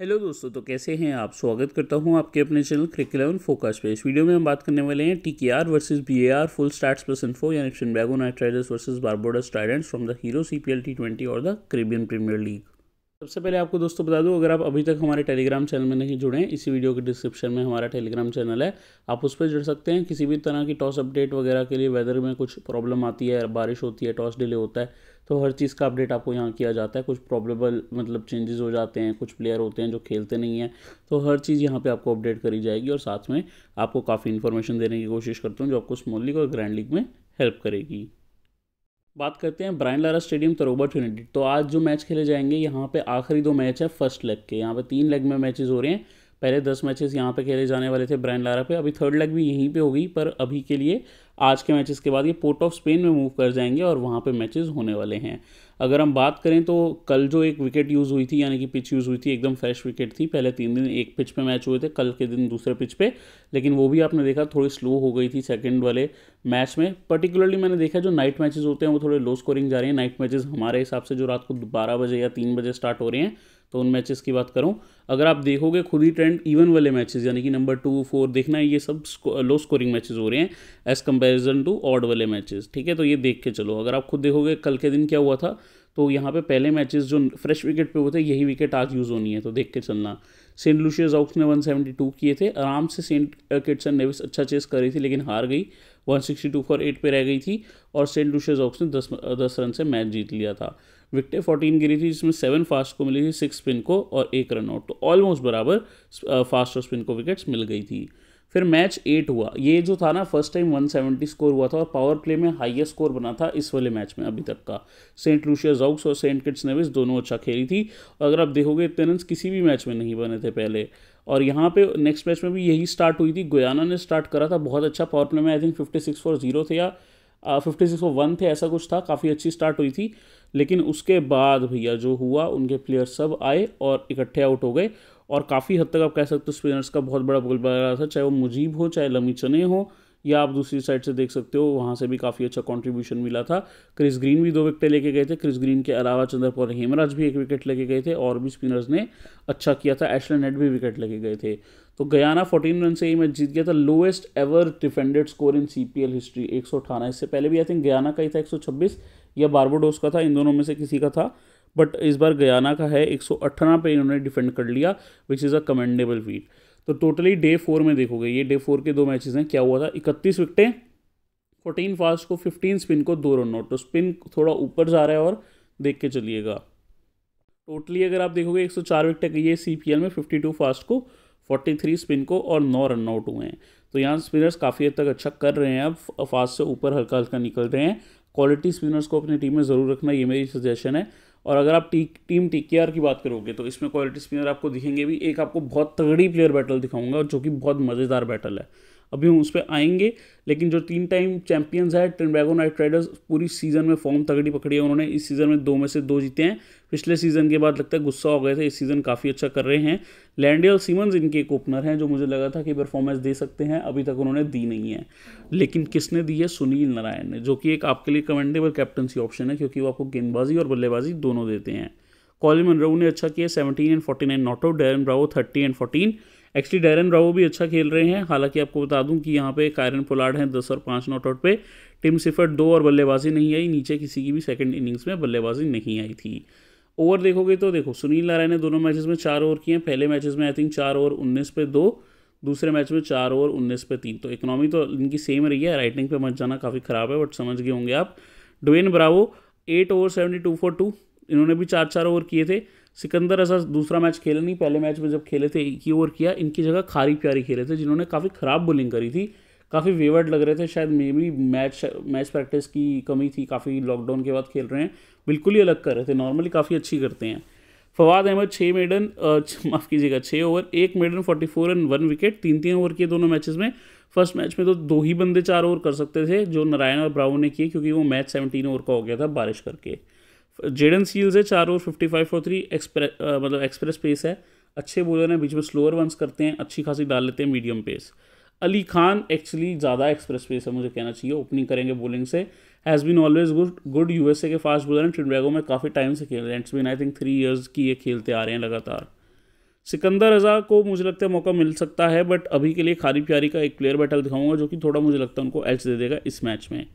hello दोस्तों तो कैसे हैं आप स्वागत करता हूं आपके अपने चैनल क्रिक इलेवन फोकस पे इस वीडियो में हम बात करने वाले हैं T K R versus B A R full start plus info यानी बैगो Knight Riders versus Barbados Tridents from the Hero C P L T twenty और द करेबियन प्रीमियर लीग सबसे पहले आपको दोस्तों बता दूँ अगर आप अभी तक हमारे टेलीग्राम चैनल में नहीं जुड़े हैं इसी वीडियो के डिस्क्रिप्शन में हमारा टेलीग्राम चैनल है आप उस पर जुड़ सकते हैं किसी भी तरह की टॉस अपडेट वगैरह के लिए वेदर में कुछ प्रॉब्लम आती है बारिश होती है टॉस डिले होता है तो हर चीज़ का अपडेट आपको यहाँ किया जाता है कुछ प्रॉब्लेबल मतलब चेंजेस हो जाते हैं कुछ प्लेयर होते हैं जो खेलते नहीं हैं तो हर चीज़ यहाँ पे आपको अपडेट करी जाएगी और साथ में आपको काफ़ी इन्फॉर्मेशन देने की कोशिश करता हूँ जो आपको स्मॉल लीग और ग्रैंड लीग में हेल्प करेगी बात करते हैं Brian Lara stadium Tarouba Trinidad तो आज जो मैच खेले जाएंगे यहाँ पे आखिरी दो मैच है फर्स्ट लेग के यहाँ पे तीन लेग में मैचेस हो रहे हैं पहले दस मैचेस यहाँ पे खेले जाने वाले थे ब्रैंड लारा पे अभी थर्ड लेग भी यहीं पे होगी पर अभी के लिए आज के मैचेस के बाद ये पोर्ट ऑफ स्पेन में मूव कर जाएंगे और वहाँ पे मैचेस होने वाले हैं अगर हम बात करें तो कल जो एक विकेट यूज़ हुई थी यानी कि पिच यूज़ हुई थी एकदम फ्रेश विकेट थी पहले तीन दिन एक पिच पे मैच हुए थे कल के दिन दूसरे पिच पे लेकिन वो भी आपने देखा थोड़ी स्लो हो गई थी सेकंड वाले मैच में पर्टिकुलरली मैंने देखा जो नाइट मैचेज होते हैं वो थोड़े लो स्कोरिंग जा रहे हैं नाइट मैचेज हमारे हिसाब से जो रात को बारह बजे या तीन बजे स्टार्ट हो रहे हैं तो उन मैचेस की बात करूँ अगर आप देखोगे खुद ही ट्रेंड इवन वाले मैचेस यानी कि नंबर टू फोर देखना ये सब स्को, लो स्कोरिंग मैचेस हो रहे हैं एज कंपेरिजन टू ऑड वाले मैचेस ठीक है तो ये देख के चलो अगर आप खुद देखोगे कल के दिन क्या हुआ था तो यहाँ पे पहले मैचेस जो फ्रेश विकेट पे हुए थे यही विकेट आज यूज़ होनी है तो देख के चलना सेंट लूशियस ऑक्स ने 172 किए थे आराम से सेंट किट्स एंड नेविस अच्छा चेस कर रही थी लेकिन हार गई 162 फॉर एट पे रह गई थी और सेंट लूशियस ऑक्स ने 10 10 रन से मैच जीत लिया था विकटें फोर्टीन गिरी थी जिसमें सेवन फास्ट को मिली थी सिक्स स्पिन को और एक रन आउट तो ऑलमोस्ट बराबर फास्ट और स्पिन को विकेट्स मिल गई थी फिर मैच एट हुआ ये जो था ना फर्स्ट टाइम 170 स्कोर हुआ था और पावर प्ले में हाइएस्ट स्कोर बना था इस वाले मैच में अभी तक का सेंट लूशिया जॉक्स और सेंट किट्स नेविस दोनों अच्छा खेली थी और अगर आप देखोगे इतने रन किसी भी मैच में नहीं बने थे पहले और यहाँ पे नेक्स्ट मैच में भी यही स्टार्ट हुई थी गोयाना ने स्टार्ट करा था बहुत अच्छा पावर प्ले में I think fifty six for zero थे या फिफ्टी सिक्स फॉर वन थे ऐसा कुछ था काफ़ी अच्छी स्टार्ट हुई थी लेकिन उसके बाद भैया जो हुआ उनके प्लेयर्स सब आए और इकट्ठे आउट हो गए और काफ़ी हद तक आप कह सकते हो स्पिनर्स का बहुत बड़ा रहा था चाहे वो मुजीब हो चाहे लमी चने हो या आप दूसरी साइड से देख सकते हो वहाँ से भी काफ़ी अच्छा कंट्रीब्यूशन मिला था क्रिस ग्रीन भी दो विकेट लेके गए थे क्रिस ग्रीन के अलावा चंद्रपौर हेमराज भी एक विकेट लेके गए थे और भी स्पिनर्स ने अच्छा किया था एशलन नेट भी विकेट लेके गए थे तो गयाना फोर्टीन रन से ही मैच जीत गया था lowest ever defended score in C history एक से पहले भी आई थिंक गयाना का ही था एक या बारबोडोस का था इन दोनों में से किसी का था बट इस बार गयाना का है एक पे इन्होंने डिफेंड कर लिया which is a commendable feat तो टोटली डे फोर में देखोगे ये डे फोर के दो मैचेज हैं क्या हुआ था इकतीस विकटें फोर्टीन फास्ट को फिफ्टीन स्पिन को दो रन आउट तो स्पिन थोड़ा ऊपर जा रहा है और देख के चलिएगा टोटली अगर आप देखोगे 104 विकेट गई है सी में 52 फास्ट को 43 स्पिन को और नौ रन आउट हुए हैं तो यहाँ स्पिनर्स काफ़ी हद तक अच्छा कर रहे हैं अब फास्ट से ऊपर हल्का हल्का निकल रहे हैं क्वालिटी स्पिनर्स को अपनी टीम में ज़रूर रखना ये मेरी सजेशन है और अगर आप टी, टीम टी की बात करोगे तो इसमें क्वालिटी स्पिनर आपको दिखेंगे भी एक आपको बहुत तगड़ी प्लेयर बैटल दिखाऊंगा जो कि बहुत मज़ेदार बैटल है अभी हम उस पर आएंगे लेकिन जो तीन टाइम चैंपियंस है ट्रिनबैगो नाइट राइडर्स पूरी सीजन में फॉर्म तगड़ी पकड़ी है उन्होंने इस सीज़न में दो में से दो जीते हैं पिछले सीज़न के बाद लगता है गुस्सा हो गए थे इस सीज़न काफ़ी अच्छा कर रहे हैं लैंडियल सीमंस इनके एक ओपनर हैं जो मुझे लगा था कि परफॉर्मेंस दे सकते हैं अभी तक उन्होंने दी नहीं है लेकिन किसने दी है सुनील नारायण ने जो कि एक आपके लिए कमेंडेबल कैप्टनसी ऑप्शन है क्योंकि वो आपको गेंदबाजी और बल्लेबाजी दोनों देते हैं कॉलिमन मनरो ने अच्छा किया seventeen and forty nine not out Darren Bravo thirty and fourteen actually Darren Bravo भी अच्छा खेल रहे हैं हालांकि आपको बता दूं कि यहाँ पे कायरन पोलार्ड हैं दस और पाँच नॉट आउट पे टिम सिफर दो और बल्लेबाजी नहीं आई नीचे किसी की भी सेकेंड इनिंग्स में बल्लेबाजी नहीं आई थी ओवर देखोगे तो देखो सुनील नारायण ने दोनों मैचेस में चार ओवर किए हैं पहले मैचेस में आई थिंक चार ओवर उन्नीस पे दो दूसरे मैच में चार ओवर उन्नीस पे तीन तो इकोनॉमी तो इनकी सेम रही है राइटिंग पे मत जाना काफ़ी ख़राब है बट समझ गए होंगे आप Dwayne Bravo eight over seventy two for two इन्होंने भी चार चार ओवर किए थे सिकंदर ऐसा दूसरा मैच खेले नहीं पहले मैच में जब खेले थे एक ही ओवर किया इनकी जगह खारी प्यारी खेले थे जिन्होंने काफ़ी ख़राब बॉलिंग करी थी काफ़ी वेवर्ड लग रहे थे शायद maybe match match practice की कमी थी काफ़ी लॉकडाउन के बाद खेल रहे हैं बिल्कुल ही अलग कर रहे थे नॉर्मली काफ़ी अच्छी करते हैं फवाद अहमद छः मेडन माफ़ कीजिएगा छः ओवर एक maiden forty four and one wicket तीन तीन ओवर किए दोनों मैचेस में फर्स्ट मैच में तो दो ही बंदे चार ओवर कर सकते थे जो नारायण और ब्राउन ने किए क्योंकि वो मैच सेवनटीन ओवर का हो गया था बारिश करके जेडन सील्स है चार over fifty five four three express मतलब एक्सप्रेस पेस है अच्छे बोलर हैं बीच में स्लोअर वंस करते हैं अच्छी खासी डाल लेते हैं medium pace Ali Khan actually ज़्यादा एक्सप्रेस पेस है मुझे कहना चाहिए ओपनिंग करेंगे बोलिंग से has been always good good U K fast bowler हैं ट्रिनबैगो में काफ़ी टाइम से खेल रहे हैं it's been I think three years की ये खेलते आ रहे हैं लगातार सिकंदर रजा को मुझे लगता है मौका मिल सकता है बट अभी के लिए खारी प्यारी का एक प्लेयर बैटल दिखाऊंगा जो कि थोड़ा मुझे लगता है उनको एच दे देगा इस मैच में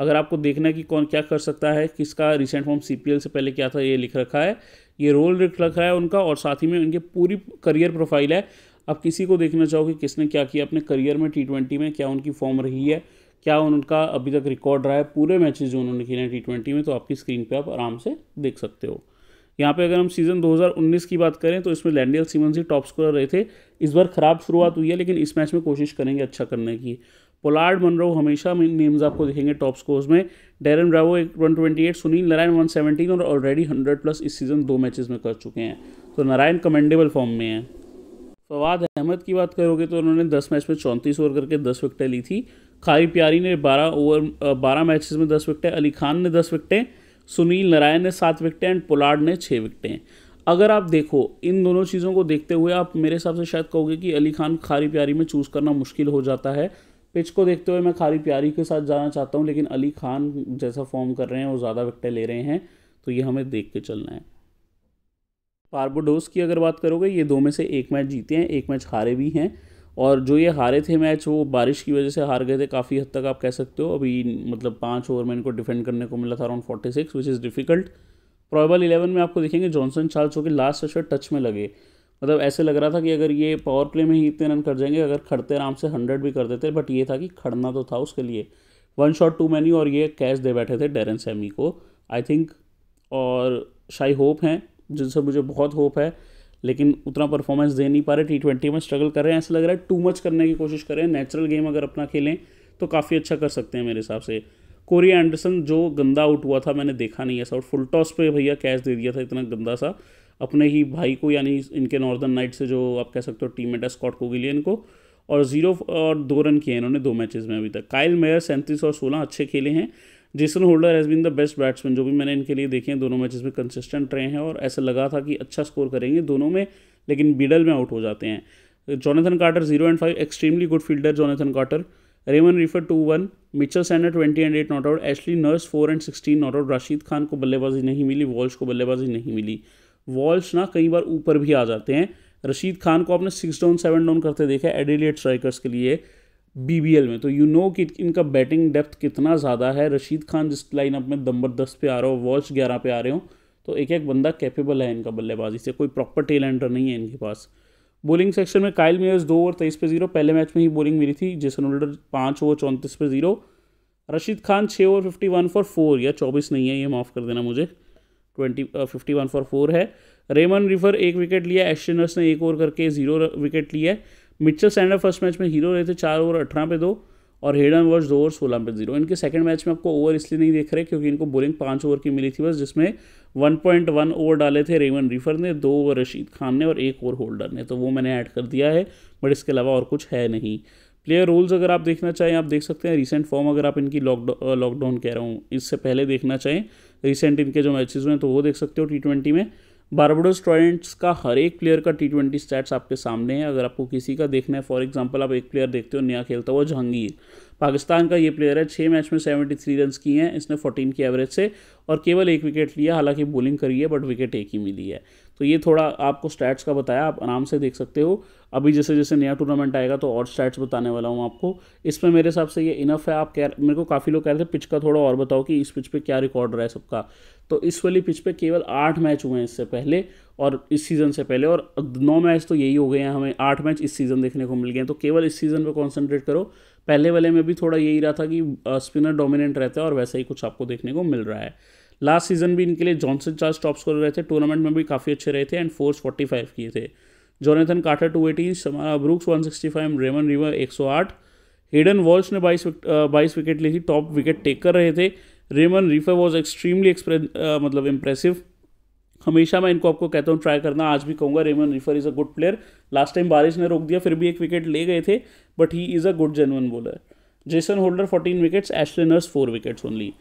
अगर आपको देखना है कि कौन क्या कर सकता है किसका रिसेंट फॉर्म सी से पहले क्या था ये लिख रखा है ये रोल लिख रखा है उनका और साथ ही में उनके पूरी करियर प्रोफाइल है आप किसी को देखना चाहो कि किसने क्या किया अपने करियर में टी ट्वेंटी में क्या उनकी फॉर्म रही है क्या उनका अभी तक रिकॉर्ड रहा है पूरे मैचेस जो उन्होंने खेले हैं टी ट्वेंटी में तो आपकी स्क्रीन पे आप आराम से देख सकते हो यहाँ पे अगर हम सीज़न 2019 की बात करें तो इसमें लैंडियल सीमन ही टॉप स्कोरर रहे थे इस बार ख़राब शुरुआत हुई है लेकिन इस मैच में कोशिश करेंगे अच्छा करने की पोलार्ड मनरो हमेशा नेम्स आपको दिखेंगे टॉप स्कोर्स में डेरन ब्रावो एक one twenty eight Sunil Narine one seventeen और ऑलरेडी हंड्रेड प्लस इस सीज़न दो मैचेस में कर चुके हैं तो नारायण कमेंडेबल फॉर्म में है फवाद अहमद की बात करोगे तो उन्होंने दस मैच में चौंतीस ओवर करके दस विकटें ली थी खारी प्यारी ने बारह ओवर बारह मैचेस में दस विकटें अली खान ने दस विकटें सुनील नारायण ने सात विकटें एंड पोलार्ड ने छः विकटें अगर आप देखो इन दोनों चीज़ों को देखते हुए आप मेरे हिसाब से शायद कहोगे कि अली खान खारी प्यारी में चूज़ करना मुश्किल हो जाता है पिच को देखते हुए मैं खाली प्यारी के साथ जाना चाहता हूँ लेकिन अली खान जैसा फॉर्म कर रहे हैं वो ज़्यादा विकटें ले रहे हैं तो ये हमें देख के चलना है पार्बोडोस की अगर बात करोगे ये दो में से एक मैच जीते हैं एक मैच हारे भी हैं और जो ये हारे थे मैच वो बारिश की वजह से हार गए थे काफ़ी हद तक आप कह सकते हो अभी मतलब पाँच ओवर में इनको डिफेंड करने को मिला था around forty six which is difficult probable eleven में आपको देखेंगे जॉनसन चार्ल्स जो कि लास्ट सेशन टच में लगे मतलब ऐसे लग रहा था कि अगर ये पावर प्ले में ही इतने रन कर जाएंगे अगर खड़ते आराम से हंड्रेड भी कर देते बट ये था कि खड़ना तो था उसके लिए वन शॉट टू मैनी और ये कैच दे बैठे थे डेरन सैमी को आई थिंक और शाई होप हैं जिनसे मुझे बहुत होप है लेकिन उतना परफॉर्मेंस दे नहीं पा रहे टी ट्वेंटी में स्ट्रगल कर रहे हैं ऐसा लग रहा है टू मच करने की कोशिश कर रहे हैं नेचुरल गेम अगर अपना खेलें तो काफ़ी अच्छा कर सकते हैं मेरे हिसाब से कोरिया एंडरसन जो गंदा आउट हुआ था मैंने देखा नहीं ऐसा और फुल टॉस पे भैया कैच दे दिया था इतना गंदा सा अपने ही भाई को यानी इनके नॉर्दर्न नाइट से जो आप कह सकते हो टीम मेट है स्कॉट कोगिलियन को और जीरो और दो रन किए हैं इन्होंने दो मैचेस में अभी तक काइल मेयर सैंतीस और सोलह अच्छे खेले हैं Jason Holder has been the best batsman जो भी मैंने इनके लिए देखे हैं दोनों मैचेस में कंसिस्टेंट रहे हैं और ऐसा लगा था कि अच्छा स्कोर करेंगे दोनों में लेकिन बीडल में आउट हो जाते हैं Jonathan Carter zero and five extremely good fielder Jonathan Carter Raymon Reifer two one Mitchell Santner twenty and eight not out Ashley Nurse four and sixteen not out Rashid Khan को बल्लेबाजी नहीं मिली वॉल्श को बल्लेबाजी नहीं मिली वॉल्स ना कई बार ऊपर भी आ जाते हैं रशीद खान को आपने सिक्स डाउन सेवन डाउन करते देखा एडिलेट स्ट्राइकर्स के लिए बी में तो यू नो कि इनका बैटिंग डेप्थ कितना ज़्यादा है रशीद खान जिस लाइनअप में नंबर दस पे आ रहे हो वॉल्स ग्यारह पे आ रहे हो तो एक एक बंदा कैपेबल है इनका बल्लेबाजी से कोई प्रॉपर टेल एंडर नहीं है इनके पास बॉलिंग सेक्शन में काइल मेयर्स दो ओवर तेईस पे जीरो पहले मैच में ही बॉलिंग मिली थी जिसन होल्डर पाँच ओवर चौंतीस पे जीरो रशीद खान छः over fifty one for four या चौबीस नहीं है ये माफ़ कर देना मुझे twenty fifty one for four है रेमन रिफर एक विकेट लिया एशनर्स ने एक ओवर करके जीरो विकेट लिया मिचल सैंडर फर्स्ट मैच में हीरो रहे थे चार ओवर अठारह पे दो और हेडन वर्ष दो ओवर सोलह पे जीरो इनके सेकंड मैच में आपको ओवर इसलिए नहीं देख रहे क्योंकि इनको बोलिंग पाँच ओवर की मिली थी बस जिसमें वन पॉइंट वन ओवर डाले थे रेमन रिफर ने दो ओवर रशीद खान ने और एक ओवर होल्डर ने तो वो मैंने ऐड कर दिया है बट इसके अलावा और कुछ है नहीं प्लेयर रोल्स अगर आप देखना चाहें आप देख सकते हैं रिसेंट फॉर्म अगर आप इनकी लॉकडाउन लॉकडाउन uh, कह रहा हूँ इससे पहले देखना चाहें रिसेंट इनके जो मैचेस हुए हैं तो वो देख सकते हो टी ट्वेंटी में बारबडोस ट्रॉयट्स का हर एक प्लेयर का टी ट्वेंटी स्टैट्स आपके सामने है अगर आपको किसी का देखना है फॉर एग्जाम्पल आप एक प्लेयर देखते हो नया खेलता हुआ जहांगीर पाकिस्तान का ये प्लेयर है छः मैच में सेवेंटी थ्री रन किए हैं इसने फोर्टीन की एवरेज से और केवल एक विकेट लिया हालांकि बॉलिंग करी है बट विकेट एक ही मिली है तो ये थोड़ा आपको स्टैट्स का बताया आप आराम से देख सकते हो अभी जैसे जैसे नया टूर्नामेंट आएगा तो और स्टैट्स बताने वाला हूँ आपको इसमें मेरे हिसाब से ये इनफ है आप कह मेरे को काफ़ी लोग कह रहे थे पिच का थोड़ा और बताओ कि इस पिच पे क्या रिकॉर्ड रहा है सबका तो इस वाली पिच पे केवल आठ मैच हुए हैं इससे पहले और इस सीज़न से पहले और नौ मैच तो यही हो गए हैं हमें आठ मैच इस सीज़न देखने को मिल गए हैं तो केवल इस सीज़न पर कॉन्सेंट्रेट करो पहले वाले में भी थोड़ा यही रहा था कि स्पिनर डोमिनेंट रहता है और वैसा ही कुछ आपको देखने को मिल रहा है लास्ट सीजन भी इनके लिए जॉनसन चार्ल्स टॉप स्कोर रहे थे टूर्नामेंट में भी काफ़ी अच्छे रहे थे एंड फोर्स फोर्टी फाइव किए थे Jonathan Carter two eighty Brooks one sixty five Raymon रिवर एक सौ आठ हेडन वॉल्स ने बाईस बाईस विकेट ली थी टॉप विकेट टेक कर रहे थे रेमन रिफर वॉज एक्सट्रीमली मतलब इम्प्रेसिव हमेशा मैं इनको आपको कहता हूँ ट्राई करना आज भी कहूँगा Raymon Reifer is a good player last time बारिश ने रोक दिया फिर भी एक विकेट ले गए थे but he is a good genuine bowler Jason Holder fourteen wickets Ashley Nurse four wickets only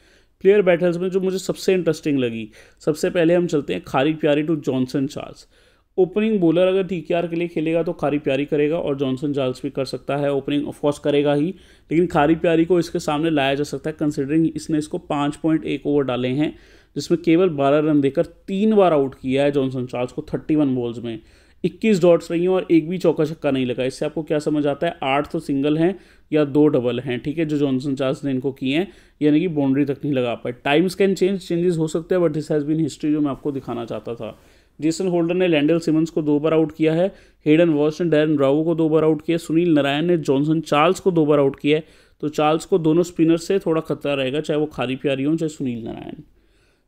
player battles में जो मुझे सबसे इंटरेस्टिंग लगी सबसे पहले हम चलते हैं Khary Pierre to Johnson Charles opening bowler अगर टी के लिए खेलेगा तो खारी प्यारी करेगा और जॉनसन चार्ल्स भी कर सकता है ओपनिंग ऑफकोर्स करेगा ही लेकिन खारी प्यारी को इसके सामने लाया जा सकता है कंसिडरिंग इसने इसको पाँच पॉइंट एक ओवर डाले हैं जिसमें केवल बारह रन देकर तीन बार आउट किया है जॉनसन चार्ल्स को थर्टी वन बॉल्स में इक्कीस डॉट्स रही हैं और एक भी चौका छक्का नहीं लगा इससे आपको क्या समझ आता है आठ तो सिंगल हैं या दो डबल हैं ठीक है जो जॉनसन चार्ल्स ने इनको किए हैं यानी कि बाउंड्री तक नहीं लगा पाए टाइम्स कैन चेंज चेंजेस हो सकते हैं but this has been history जो मैं आपको दिखाना चाहता था जेसन होल्डर ने लैंडल सिमंस को दो बार आउट किया है हेडन वॉश ने डैरन रावो को दो बार आउट किया सुनील नारायण ने जॉनसन चार्ल्स को दो बार आउट किया है तो चार्ल्स को दोनों स्पिनर से थोड़ा खतरा रहेगा चाहे वो खाली प्यारी हों चाहे सुनील नारायण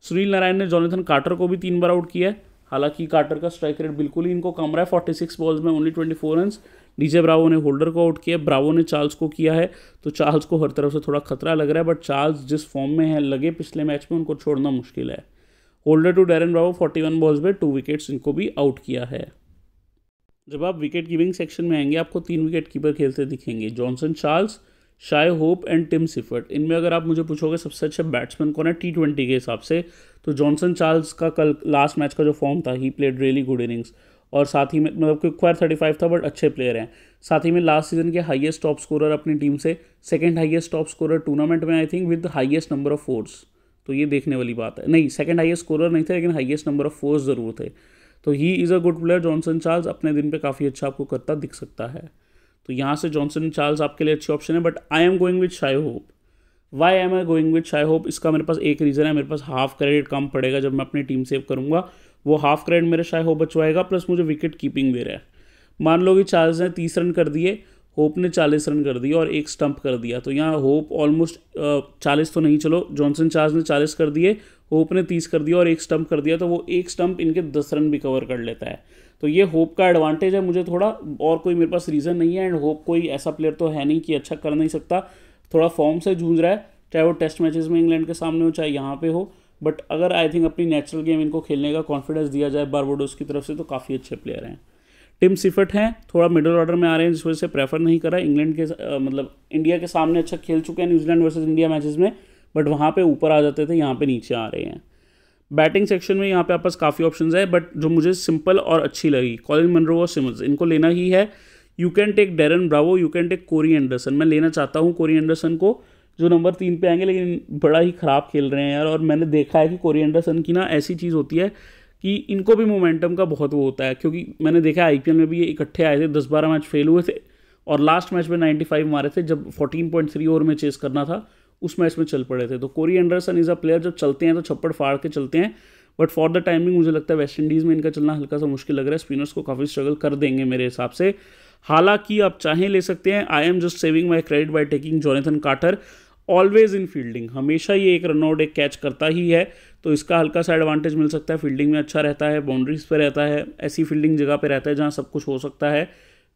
सुनील नारायण ने जॉनथन कार्टर को भी तीन बार आउट किया है हालांकि कार्टर का स्ट्राइक रेट बिल्कुल ही इनको कम रहा है फोर्टी सिक्स बॉल्स में only twenty four run DJ Bravo ने होल्डर को आउट किया ब्रावो ने चार्ल्स को किया है तो चार्ल्स को हर तरफ से थोड़ा खतरा लग रहा है बट चार्ल्स जिस फॉर्म में है लगे पिछले मैच में उनको छोड़ना मुश्किल है Holder to Darren Bravo 41 balls में टू विकेट्स इनको भी आउट किया है जब आप विकेट कीपिंग सेक्शन में आएंगे आपको तीन विकेट कीपर खेलते दिखेंगे Johnson Charles Shai Hope and Tim Seifert इनमें अगर आप मुझे पूछोगे सबसे अच्छे बैट्समैन कौन है टी ट्वेंटी के हिसाब से तो जॉनसन चार्ल्स का कल लास्ट मैच का जो फॉर्म था he played really good innings और साथ ही में मतलब क्विक फायर थर्टी फाइव था बट अच्छे प्लेयर हैं साथ ही में लास्ट सीजन के हाईएस्ट टॉप स्कोरर अपनी टीम से second highest top scorer tournament में I think with highest number of fours तो ये देखने वाली बात है नहीं सेकंड हाईएस्ट स्कोरर नहीं थे लेकिन हाईएस्ट नंबर ऑफ फोर्स ज़रूर थे तो he is a good player Johnson Charles अपने दिन पर काफ़ी अच्छा आपको करता दिख सकता है तो यहाँ से जॉनसन चार्ल्स आपके लिए अच्छी ऑप्शन है but I am going with Shai Hope why am I going which I hope इसका मेरे पास एक रीज़न है मेरे पास हाफ क्रेडिट कम पड़ेगा जब मैं अपनी टीम सेव करूँगा वो हाफ क्रेडिट मेरे शाय होप बचवाएगा प्लस मुझे विकेट कीपिंग दे रहा है मान लो कि चार्ल्स ने तीस रन कर दिए होप ने चालीस रन कर दिए और एक स्टंप कर दिया तो यहाँ होप ऑलमोस्ट चालीस तो नहीं चलो जॉनसन चार्ल्स ने चालीस कर दिए होप ने तीस कर दिया और एक स्टंप कर दिया तो वो एक स्टंप इनके दस रन भी कवर कर लेता है तो ये होप का एडवांटेज है मुझे थोड़ा और कोई मेरे पास रीज़न नहीं है एंड होप कोई ऐसा प्लेयर तो है नहीं कि अच्छा कर नहीं सकता थोड़ा फॉर्म से जूझ रहा है चाहे वो टेस्ट मैचेस में इंग्लैंड के सामने हो चाहे यहाँ पे हो बट अगर आई थिंक अपनी नेचुरल गेम इनको खेलने का कॉन्फिडेंस दिया जाए बारबोडोस की तरफ से तो काफ़ी अच्छे प्लेयर हैं टिम सिफट हैं थोड़ा मिडल ऑर्डर में आ रहे हैं जिस वजह से प्रेफर नहीं करा इंग्लैंड के आ, मतलब इंडिया के सामने अच्छा खेल चुके हैं न्यूजीलैंड वर्सेज इंडिया मैचेज में बट वहाँ पर ऊपर आ जाते थे यहाँ पर नीचे आ रहे हैं बैटिंग सेक्शन में यहाँ पे आपस काफ़ी ऑप्शन है बट जो मुझे सिंपल और अच्छी लगी कॉलिन मनरो और सिमल्स इनको लेना ही है you can take Darren Bravo you can take Corey Anderson मैं लेना चाहता हूँ कोरी एंडरसन को जो नंबर तीन पे आएंगे लेकिन बड़ा ही ख़राब खेल रहे हैं यार और मैंने देखा है कि कोरी एंडरसन की ना ऐसी चीज़ होती है कि इनको भी मोमेंटम का बहुत वो होता है क्योंकि मैंने देखा आई में भी ये इकट्ठे आए थे दस बारह मैच फेल हुए थे और लास्ट मैच में फाइव मारे थे जब थ्री ओवर में चेस करना था उस मैच में चल पड़े थे तो Corey Anderson is a player जब चलते हैं तो छप्पड़ फाड़ के चलते हैं बट फॉर द टाइमिंग मुझे लगता है वेस्ट इंडीज़ में इनका चलना हल्का सा मुश्किल लग रहा है स्पिनर्स को काफ़ी स्ट्रगल कर देंगे मेरे हिसाब से हालांकि आप चाहें ले सकते हैं I am just saving my credit by taking Jonathan Carter always in fielding हमेशा ये एक रनआउट एक कैच करता ही है तो इसका हल्का सा एडवांटेज मिल सकता है फील्डिंग में अच्छा रहता है बाउंड्रीज पर रहता है ऐसी फील्डिंग जगह पर रहता है जहाँ सब कुछ हो सकता है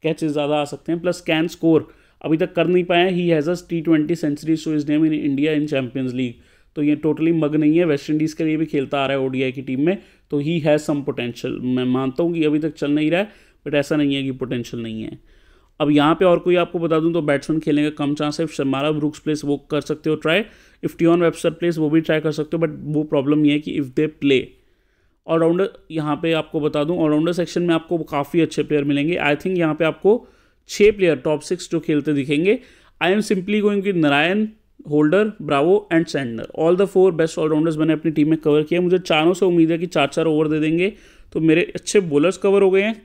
कैचेज ज़्यादा आ सकते हैं प्लस कैन स्कोर अभी तक कर नहीं पाए he has a T twenty century so his name in India in champions league तो ये टोटली मग नहीं है वेस्ट इंडीज़ के लिए भी खेलता आ रहा है ओडीआई की टीम में तो ही हैज़ सम पोटेंशियल मैं मानता हूँ कि अभी तक चल नहीं रहा है बट ऐसा नहीं है कि पोटेंशियल नहीं है अब यहाँ पे और कोई आपको बता दूँ तो बैट्समैन खेलने का कम चांस है शर्मारा ब्रुक्स प्लेस वो कर सकते हो try if Tion Webster plays वो भी ट्राई कर सकते हो बट वो प्रॉब्लम ये है कि इफ़ दे प्ले ऑलराउंडर यहाँ पे आपको बता दूँ ऑलराउंडर सेक्शन में आपको काफ़ी अच्छे प्लेयर मिलेंगे आई थिंक यहाँ पे आपको छः प्लेयर टॉप सिक्स जो खेलते दिखेंगे I am simply going to Narine Holder Bravo and Santner all the four best allrounders मैंने अपनी टीम में कवर किया मुझे चारों से उम्मीद है कि चार चार ओवर दे देंगे तो मेरे अच्छे बॉलर्स कवर हो गए हैं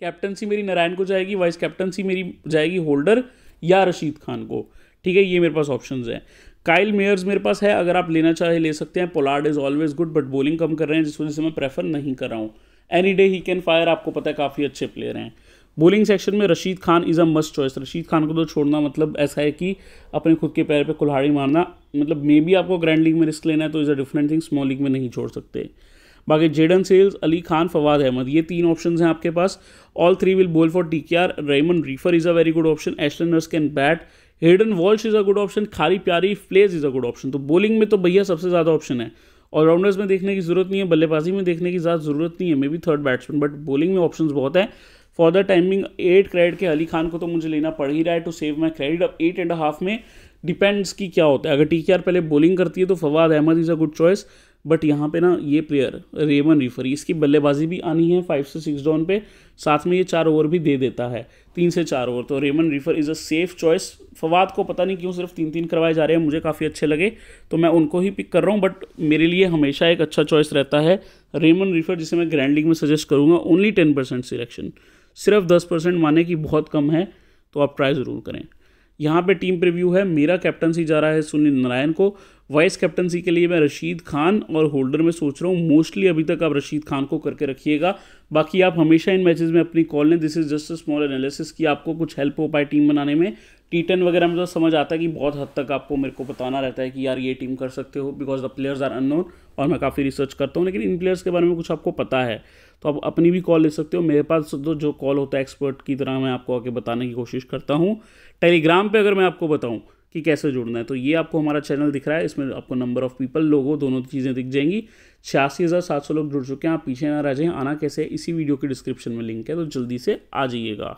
कैप्टनसी मेरी नारायण को जाएगी वाइस कैप्टनसी मेरी जाएगी होल्डर या रशीद खान को ठीक है ये मेरे पास ऑप्शन हैं काइल मेयर्स मेरे पास है अगर आप लेना चाहे ले सकते हैं Pollard is always good but bowling कम कर रहे हैं जिस वजह से मैं प्रेफर नहीं कर रहा हूँ any day he can fire आपको पता है काफ़ी अच्छे प्लेयर हैं बॉलिंग सेक्शन में Rashid Khan is a must choice Rashid Khan को तो छोड़ना मतलब ऐसा है कि अपने खुद के पैर पे कुल्हाड़ी मारना मतलब मे बी आपको ग्रैंड लीग में रिस्क लेना है तो is a different thing small league में नहीं छोड़ सकते बाकी जेडन सेल्स अली खान फवाद अहमद ये तीन ऑप्शन हैं आपके पास all three will bowl for T K R Raymon Reifer is a very good option एस्टन Nurse can bat Hayden Walsh is a good option Khary Pierre plays is a good option तो bowling में तो भैया सबसे ज़्यादा option है allrounders में देखने की जरूरत नहीं है बल्लेबाजी में देखने की ज़्यादा जरूरत नहीं है maybe third batsman but bowling में ऑप्शन बहुत है for the timing eight credit के अली खान को तो मुझे लेना पड़ ही रहा है टू सेव माई क्रेडिट अब एट एंड हाफ में डिपेंड्स की क्या होता है अगर टी पहले बॉलिंग करती है तो Fawad Ahmed is a good choice but यहाँ पे ना ये प्लेयर रेमन रिफरी इसकी बल्लेबाजी भी आनी है फाइव से सिक्स डाउन पे साथ में ये चार ओवर भी दे देता है तीन से चार ओवर तो Raymon Reifer is a safe choice Fawad को पता नहीं क्यों सिर्फ तीन तीन करवाए जा रहे हैं मुझे काफ़ी अच्छे लगे तो मैं उनको ही पिक कर रहा हूँ बट मेरे लिए हमेशा एक अच्छा चॉइस रहता है रेमन रिफर जिसे मैं ग्रैंड लीग में सजेस्ट करूँगा ओनली टेन परसेंट सिलेक्शन सिर्फ दस परसेंट माने कि बहुत कम है तो आप ट्राई ज़रूर करें यहाँ पे टीम प्रीव्यू है मेरा कैप्टनसी जा रहा है सुनील नारायण को वाइस कैप्टनसी के लिए मैं रशीद खान और होल्डर में सोच रहा हूँ मोस्टली अभी तक आप रशीद खान को करके रखिएगा बाकी आप हमेशा इन मैचेस में अपनी कॉल लें this is just a small analysis कि आपको कुछ हेल्प हो पाए टीम बनाने में टी टेन वगैरह में तो समझ आता है कि बहुत हद तक आपको मेरे को बताना रहता है कि यार ये टीम कर सकते हो because the players are unknown और मैं काफ़ी रिसर्च करता हूँ लेकिन इन प्लेयर्स के बारे में कुछ आपको पता है तो आप अपनी भी कॉल ले सकते हो मेरे पास तो जो कॉल होता है एक्सपर्ट की तरह मैं आपको आके बताने की कोशिश करता हूँ टेलीग्राम पर अगर मैं आपको बताऊँ कि कैसे जुड़ना है तो ये आपको हमारा चैनल दिख रहा है इसमें आपको नंबर ऑफ पीपल लोगो दोनों चीज़ें दिख जाएंगी छियासी हज़ार सात सौ लोग जुड़ चुके हैं आप पीछे ना रह जाएं आना कैसे इसी वीडियो के डिस्क्रिप्शन में लिंक है तो जल्दी से आ जाइएगा